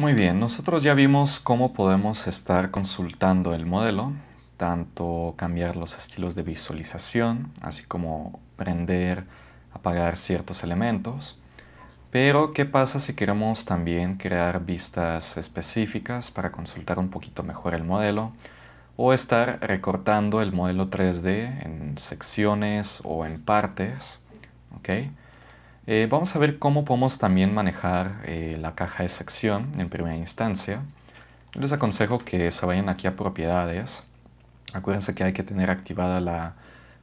Muy bien, nosotros ya vimos cómo podemos estar consultando el modelo, tanto cambiar los estilos de visualización, así como prender, apagar ciertos elementos. Pero, ¿qué pasa si queremos también crear vistas específicas para consultar un poquito mejor el modelo? O estar recortando el modelo 3D en secciones o en partes. ¿ok? Eh, vamos a ver cómo podemos también manejar eh, la caja de sección en primera instancia. Les aconsejo que se vayan aquí a propiedades. Acuérdense que hay que tener activada la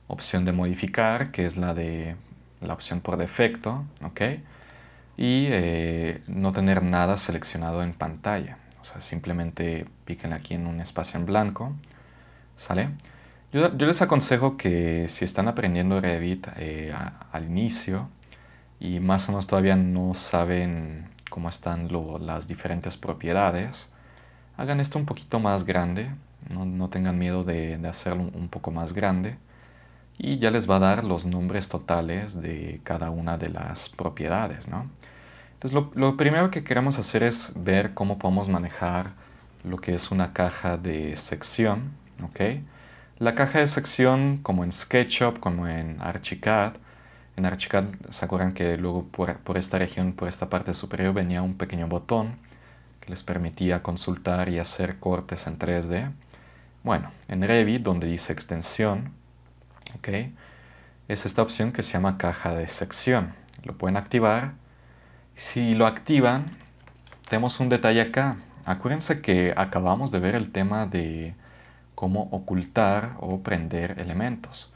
opción de modificar, que es la de la opción por defecto, Y eh, no tener nada seleccionado en pantalla. O sea, simplemente piquen aquí en un espacio en blanco, ¿sale? Yo, les aconsejo que si están aprendiendo Revit al inicio, y más o menos todavía no saben cómo están las diferentes propiedades, hagan esto un poquito más grande, no, tengan miedo de, hacerlo un poco más grande y ya les va a dar los nombres totales de cada una de las propiedades. ¿no? Entonces lo, lo primero que queremos hacer es ver cómo podemos manejar lo que es una caja de sección. ¿ok? La caja de sección, como en SketchUp, como en Archicad, en Archicad se acuerdan que luego por, esta región, por esta parte superior, venía un pequeño botón que les permitía consultar y hacer cortes en 3D. Bueno, en Revit, donde dice extensión, es esta opción que se llama caja de sección. Lo pueden activar. Si lo activan, tenemos un detalle acá. Acuérdense que acabamos de ver el tema de cómo ocultar o prender elementos.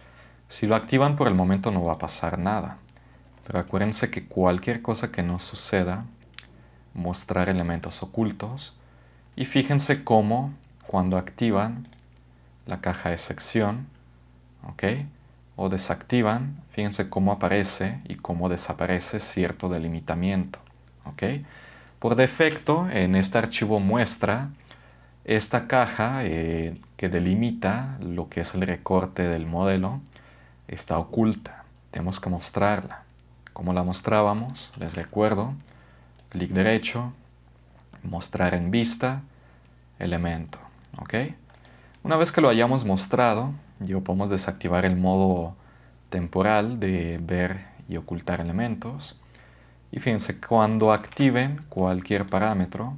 Si lo activan por el momento no va a pasar nada, pero acuérdense que cualquier cosa que no suceda, mostrar elementos ocultos, y fíjense cómo cuando activan la caja de sección, O desactivan, fíjense cómo aparece y cómo desaparece cierto delimitamiento, Por defecto, en este archivo muestra esta caja eh, que delimita lo que es el recorte del modelo, está oculta. Tenemos que mostrarla. Como la mostrábamos, les recuerdo, clic derecho, mostrar en vista, elemento. ¿ok? Una vez que lo hayamos mostrado, yo podemos desactivar el modo temporal de ver y ocultar elementos. Y fíjense, cuando activen cualquier parámetro,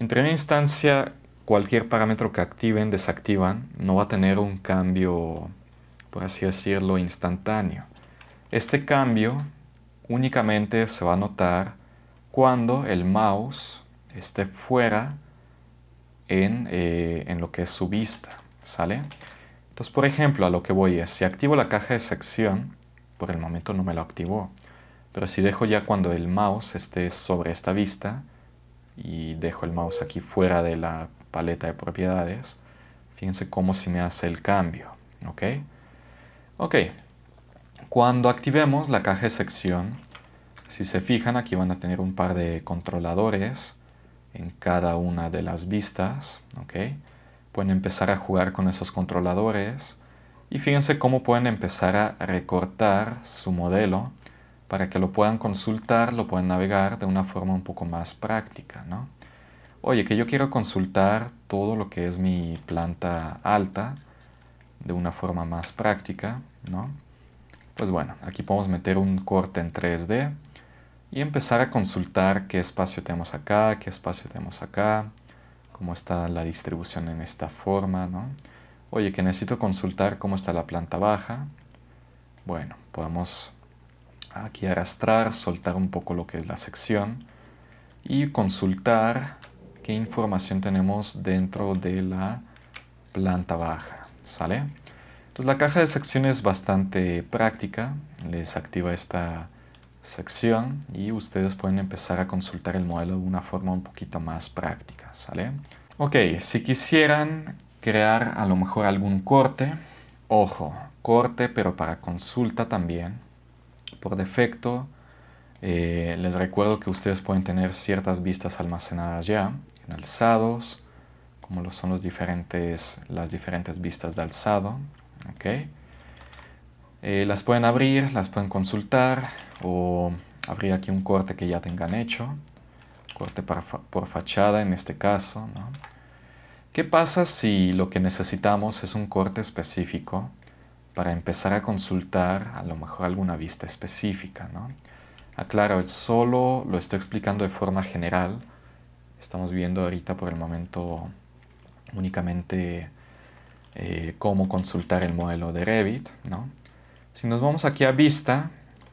entre una instancia, cualquier parámetro que activen, desactivan, no va a tener un cambio por así decirlo, instantáneo. Este cambio únicamente se va a notar cuando el mouse esté fuera eh, en, lo que es su vista, ¿sale? Entonces, por ejemplo, a lo que voy es, si activo la caja de sección, por el momento no me lo activó, pero si dejo ya cuando el mouse esté sobre esta vista y dejo el mouse aquí fuera de la paleta de propiedades, fíjense cómo se me hace el cambio, ¿ok? Ok, cuando activemos la caja de sección, si se fijan aquí van a tener un par de controladores en cada una de las vistas, ok. Pueden empezar a jugar con esos controladores y fíjense cómo pueden empezar a recortar su modelo para que lo puedan consultar, lo puedan navegar de una forma un poco más práctica, ¿no? Oye, que yo quiero consultar todo lo que es mi planta alta de una forma más práctica. Pues bueno, aquí podemos meter un corte en 3D y empezar a consultar qué espacio tenemos acá, qué espacio tenemos acá, cómo está la distribución en esta forma, Oye, que necesito consultar cómo está la planta baja. Bueno, podemos aquí arrastrar, soltar un poco lo que es la sección y consultar qué información tenemos dentro de la planta baja, ¿sale? Pues la caja de sección es bastante práctica, les activa esta sección y ustedes pueden empezar a consultar el modelo de una forma un poquito más práctica, ¿sale? Ok, si quisieran crear a lo mejor algún corte, ojo, corte pero para consulta también, por defecto eh, les recuerdo que ustedes pueden tener ciertas vistas almacenadas ya, en alzados, como lo son las diferentes vistas de alzado, ¿okay? Eh, las pueden abrir, las pueden consultar o abrir aquí un corte que ya tengan hecho, corte por, fachada en este caso. ¿Qué pasa si lo que necesitamos es un corte específico para empezar a consultar a lo mejor alguna vista específica? ¿no? Aclaro, solo lo estoy explicando de forma general. Estamos viendo ahorita por el momento únicamente eh, cómo consultar el modelo de Revit. ¿no? Si nos vamos aquí a Vista,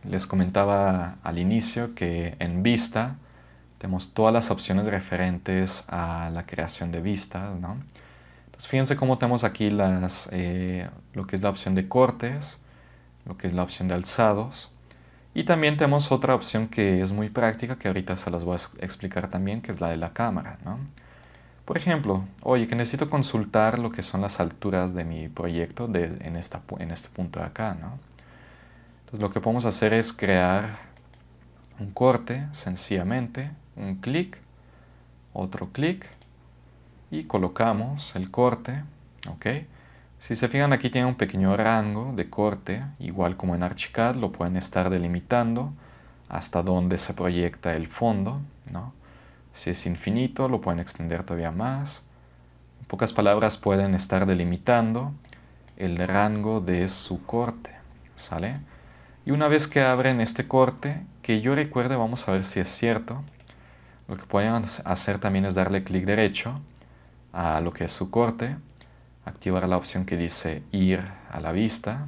les comentaba al inicio que en Vista tenemos todas las opciones referentes a la creación de vistas. ¿no? fíjense cómo tenemos aquí las, eh, lo que es la opción de cortes, lo que es la opción de alzados. Y también tenemos otra opción que es muy práctica, que ahorita se las voy a explicar también, que es la de la cámara. ¿no? Por ejemplo, oye, que necesito consultar lo que son las alturas de mi proyecto de, en, en este punto de acá, ¿no? Entonces lo que podemos hacer es crear un corte, sencillamente, un clic, otro clic, y colocamos el corte, ¿ok? Si se fijan aquí tiene un pequeño rango de corte, igual como en Archicad, lo pueden estar delimitando hasta donde se proyecta el fondo, ¿no? Si es infinito, lo pueden extender todavía más. En pocas palabras, pueden estar delimitando el rango de su corte. ¿Sale? Y una vez que abren este corte, que yo recuerde, vamos a ver si es cierto. Lo que pueden hacer también es darle clic derecho a lo que es su corte, activar la opción que dice ir a la vista.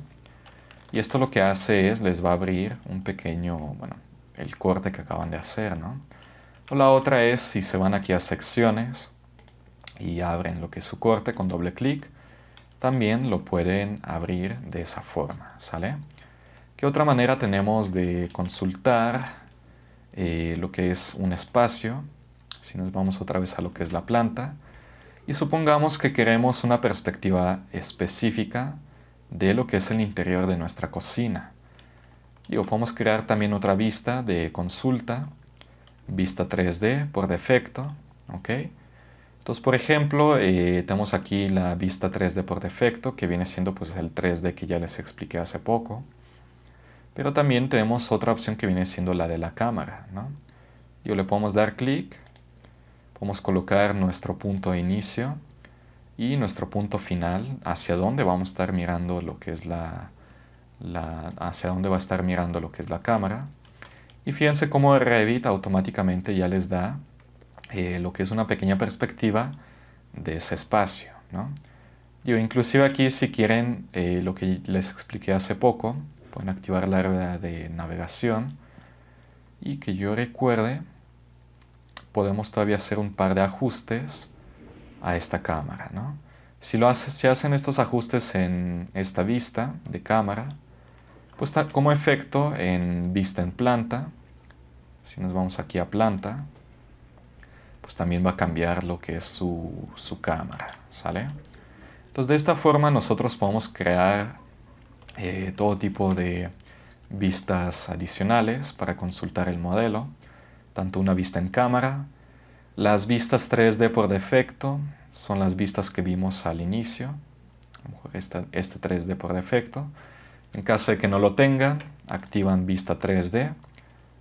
Y esto lo que hace es les va a abrir un pequeño, bueno, el corte que acaban de hacer, ¿no? O la otra es si se van aquí a secciones y abren lo que es su corte con doble clic, también lo pueden abrir de esa forma, ¿sale? ¿Qué otra manera tenemos de consultar eh, lo que es un espacio? Si nos vamos otra vez a lo que es la planta, y supongamos que queremos una perspectiva específica de lo que es el interior de nuestra cocina. Digo, podemos crear también otra vista de consulta vista 3D por defecto. ¿ok? Entonces, por ejemplo, eh, tenemos aquí la vista 3D por defecto, que viene siendo pues, el 3D que ya les expliqué hace poco. Pero también tenemos otra opción que viene siendo la de la cámara. Yo le podemos dar clic, podemos colocar nuestro punto de inicio y nuestro punto final, hacia dónde vamos a estar mirando lo que es la hacia dónde va a estar mirando lo que es la cámara. Y fíjense cómo Revit automáticamente ya les da eh, lo que es una pequeña perspectiva de ese espacio. ¿no? inclusive aquí si quieren eh, lo que les expliqué hace poco, pueden activar la área de navegación y que yo recuerde, podemos todavía hacer un par de ajustes a esta cámara. ¿no? Si, lo hace, si hacen estos ajustes en esta vista de cámara, pues como efecto en vista en planta, si nos vamos aquí a planta, pues también va a cambiar lo que es su, cámara, ¿sale? Entonces de esta forma nosotros podemos crear eh, todo tipo de vistas adicionales para consultar el modelo, tanto una vista en cámara, las vistas 3D por defecto son las vistas que vimos al inicio, a este 3D por defecto, en caso de que no lo tengan, activan vista 3D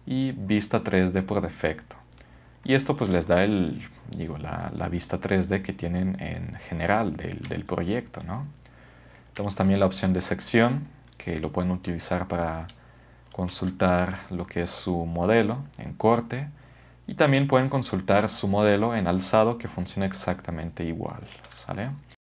y vista 3D por defecto. Y esto pues les da el, digo, la, vista 3D que tienen en general del, proyecto. Tenemos también la opción de sección, que lo pueden utilizar para consultar lo que es su modelo en corte y también pueden consultar su modelo en alzado que funciona exactamente igual. ¿sale?